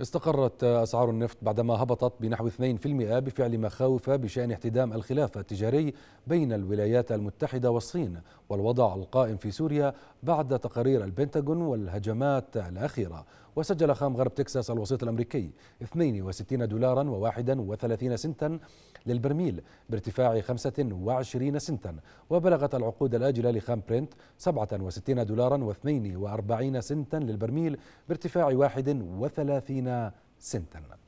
استقرت أسعار النفط بعدما هبطت بنحو 2% بفعل مخاوف بشأن احتدام الخلاف التجاري بين الولايات المتحدة والصين والوضع القائم في سوريا بعد تقارير البنتاغون والهجمات الأخيرة وسجل خام غرب تكساس الوسيط الأمريكي 62 دولارا و31 سنتا للبرميل بارتفاع 25 سنتا وبلغت العقود الآجلة لخام برنت 67 دولارا و42 سنتا للبرميل بارتفاع 31 سبعين سنتا